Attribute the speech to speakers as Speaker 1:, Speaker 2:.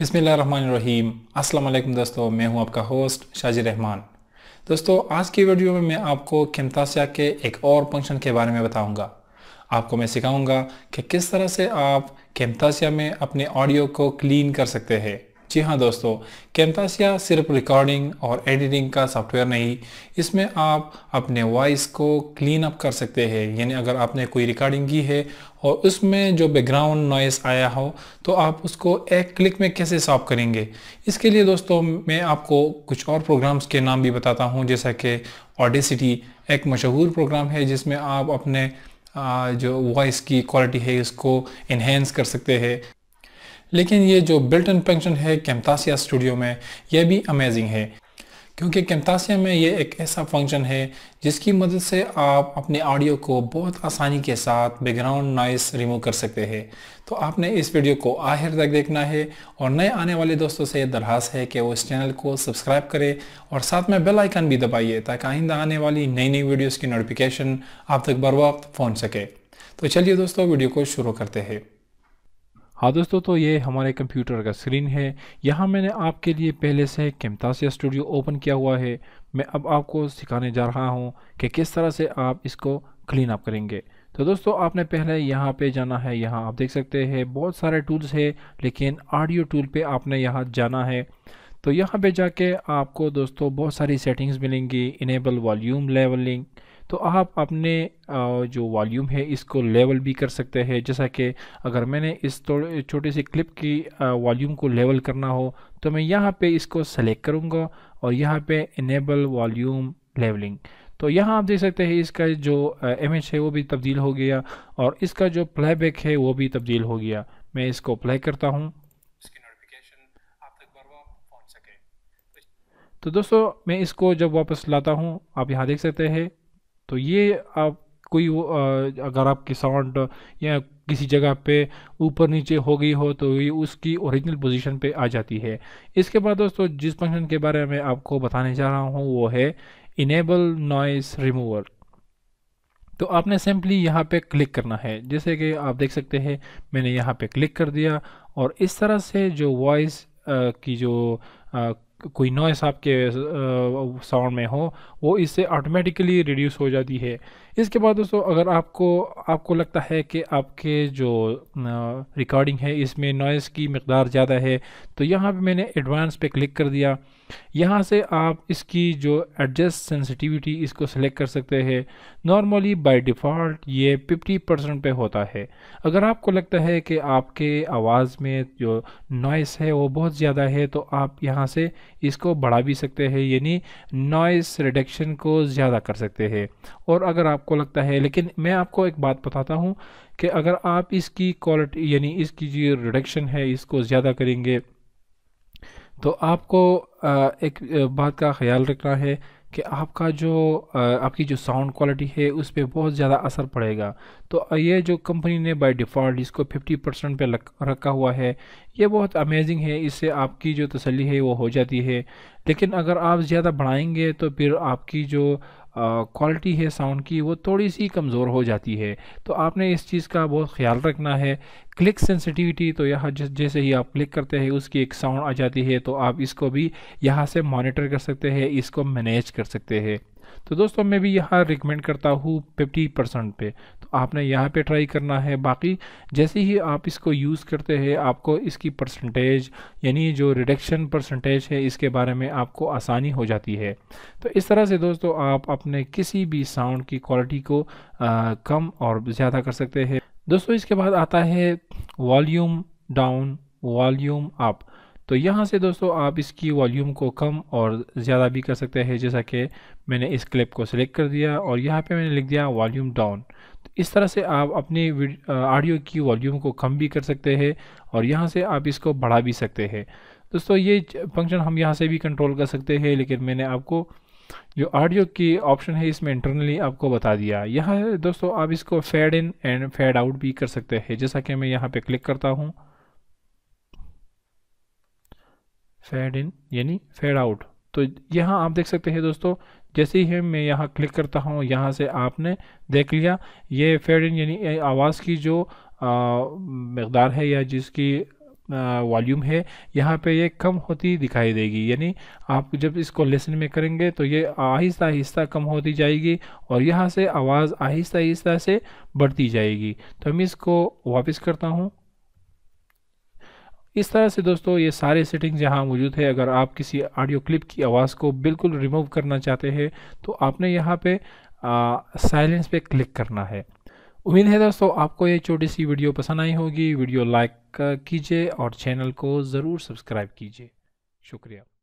Speaker 1: बिसमीम अस्सलाम वालेकुम दोस्तों मैं हूं आपका होस्ट शाजी रहमान दोस्तों आज की वीडियो में मैं आपको किमतासिया के एक और फंक्शन के बारे में बताऊंगा आपको मैं सिखाऊंगा कि किस तरह से आप किमतासिया में अपने ऑडियो को क्लीन कर सकते हैं जी हाँ दोस्तों कैमतासिया सिर्फ रिकॉर्डिंग और एडिटिंग का सॉफ्टवेयर नहीं इसमें आप अपने वॉइस को क्लीन अप कर सकते हैं यानी अगर आपने कोई रिकॉर्डिंग की है और उसमें जो बैकग्राउंड नॉइस आया हो तो आप उसको एक क्लिक में कैसे साफ करेंगे इसके लिए दोस्तों मैं आपको कुछ और प्रोग्राम्स के नाम भी बताता हूँ जैसा कि ऑडिसिटी एक मशहूर प्रोग्राम है जिसमें आप अपने जो वॉइस की क्वालिटी है इसको इन्हेंस कर सकते हैं लेकिन ये जो बिल्ट इन फंक्शन है कैमतासिया स्टूडियो में यह भी अमेजिंग है क्योंकि कैमतासिया में ये एक ऐसा फंक्शन है जिसकी मदद से आप अपने ऑडियो को बहुत आसानी के साथ बैकग्राउंड नॉइस रिमूव कर सकते हैं तो आपने इस वीडियो को आखिर तक देखना है और नए आने वाले दोस्तों से दरहास है कि वो इस चैनल को सब्सक्राइब करें और साथ में बेल आइकन भी दबाइए ताकि आइंदा आने वाली नई नई वीडियोज़ की नोटिफिकेशन आप तक बर वक्त पहुँच सके तो चलिए दोस्तों वीडियो को शुरू करते हैं हाँ दोस्तों तो ये हमारे कंप्यूटर का स्क्रीन है यहाँ मैंने आपके लिए पहले से कैमतासिया स्टूडियो ओपन किया हुआ है मैं अब आपको सिखाने जा रहा हूँ कि किस तरह से आप इसको क्लीन अप करेंगे तो दोस्तों आपने पहले यहाँ पे जाना है यहाँ आप देख सकते हैं बहुत सारे टूल्स है लेकिन ऑडियो टूल पर आपने यहाँ जाना है तो यहाँ पर जाके आपको दोस्तों बहुत सारी सेटिंग्स मिलेंगी इनेबल वॉल्यूम लेवलिंग तो आप अपने जो वॉल्यूम है इसको लेवल भी कर सकते हैं जैसा कि अगर मैंने इस छोटे से क्लिप की वॉल्यूम को लेवल करना हो तो मैं यहाँ पे इसको सेलेक्ट करूँगा और यहाँ पे इनेबल वॉल्यूम लेवलिंग तो यहाँ आप देख सकते हैं इसका जो इमेज है वो भी तब्दील हो गया और इसका जो प्लेबैक है वो भी तब्दील हो गया मैं इसको प्ले करता हूँ तो दोस्तों मैं इसको जब वापस लाता हूँ आप यहाँ देख सकते हैं तो ये आप कोई अगर आपकी साउंड या किसी जगह पे ऊपर नीचे हो गई हो तो ये उसकी ओरिजिनल पोजीशन पे आ जाती है इसके बाद दोस्तों जिस फंक्शन के बारे में आपको बताने जा रहा हूँ वो है इनेबल नॉइस रिमूवर तो आपने सिंपली यहाँ पे क्लिक करना है जैसे कि आप देख सकते हैं मैंने यहाँ पे क्लिक कर दिया और इस तरह से जो वॉइस की जो कोई नॉइस आपके साउंड में हो वो इससे ऑटोमेटिकली रिड्यूस हो जाती है इसके बाद दोस्तों अगर आपको आपको लगता है कि आपके जो रिकॉर्डिंग है इसमें नॉइस की मकदार ज़्यादा है तो यहाँ पे मैंने एडवांस पे क्लिक कर दिया यहाँ से आप इसकी जो एडजस्ट सेंसिटिविटी इसको सेलेक्ट कर सकते हैं नॉर्मली बाय डिफ़ॉल्ट ये 50 परसेंट पर होता है अगर आपको लगता है कि आपके आवाज़ में जो नॉइस है वो बहुत ज़्यादा है तो आप यहाँ से इसको बढ़ा भी सकते हैं यानी नॉइस रिडक्शन को ज़्यादा कर सकते हैं और अगर आपको लगता है लेकिन मैं आपको एक बात बताता हूँ कि अगर आप इसकी क्वालिटी यानी इसकी जो रिडक्शन है इसको ज़्यादा करेंगे तो आपको एक बात का ख्याल रखना है कि आपका जो आपकी जो साउंड क्वालिटी है उस पर बहुत ज़्यादा असर पड़ेगा तो ये जो कंपनी ने बाय डिफ़ॉल्ट इसको 50 परसेंट पर रखा हुआ है ये बहुत अमेजिंग है इससे आपकी जो तसली है वो हो जाती है लेकिन अगर आप ज़्यादा बढ़ाएंगे तो फिर आपकी जो क्वालिटी है साउंड की वो थोड़ी सी कमज़ोर हो जाती है तो आपने इस चीज़ का बहुत ख्याल रखना है क्लिक सेंसिटिविटी तो यहाँ जैसे ही आप क्लिक करते हैं उसकी एक साउंड आ जाती है तो आप इसको भी यहाँ से मॉनिटर कर सकते हैं इसको मैनेज कर सकते हैं तो दोस्तों मैं भी यहाँ रिकमेंड करता हूँ फिफ्टी परसेंट पे तो आपने यहाँ पे ट्राई करना है बाकी जैसे ही आप इसको यूज़ करते हैं आपको इसकी परसेंटेज यानी जो रिडक्शन परसेंटेज है इसके बारे में आपको आसानी हो जाती है तो इस तरह से दोस्तों आप अपने किसी भी साउंड की क्वालिटी को आ, कम और ज़्यादा कर सकते हैं दोस्तों इसके बाद आता है वॉल्यूम डाउन वॉल्यूम अप तो यहाँ से दोस्तों आप इसकी वॉल्यूम को कम और ज़्यादा भी कर सकते हैं जैसा कि मैंने इस क्लिप को सिलेक्ट कर दिया और यहाँ पे मैंने लिख दिया वॉल्यूम डाउन तो इस तरह से आप अपने ऑडियो की वॉल्यूम को कम भी कर सकते हैं और यहाँ से आप इसको बढ़ा भी सकते हैं दोस्तों ये फंक्शन हम यहाँ से भी कंट्रोल कर सकते हैं लेकिन मैंने आपको जो ऑडियो की ऑप्शन है इसमें इंटरनली आपको बता दिया यहाँ दोस्तों आप इसको fade in and fade out भी कर सकते हैं जैसा कि मैं यहाँ पे क्लिक करता हूँ फेड इन यानी फेड आउट तो यहाँ आप देख सकते हैं दोस्तों जैसे ही मैं यहाँ क्लिक करता हूँ यहाँ से आपने देख लिया ये फेड इन यानी आवाज़ की जो मकदार है या जिसकी वॉल्यूम है यहाँ पे ये कम होती दिखाई देगी यानी आप जब इसको लेसन में करेंगे तो ये आहिस्ता आहिस्ता कम होती जाएगी और यहाँ से आवाज़ आहिस्ता आहिस्ता से बढ़ती जाएगी तो मैं इसको वापस करता हूँ इस तरह से दोस्तों ये सारे सेटिंग्स यहाँ मौजूद है अगर आप किसी ऑडियो क्लिप की आवाज़ को बिल्कुल रिमूव करना चाहते हैं तो आपने यहाँ पे साइलेंस पे क्लिक करना है उम्मीद है दोस्तों आपको ये छोटी सी वीडियो पसंद आई होगी वीडियो लाइक कीजिए और चैनल को ज़रूर सब्सक्राइब कीजिए शुक्रिया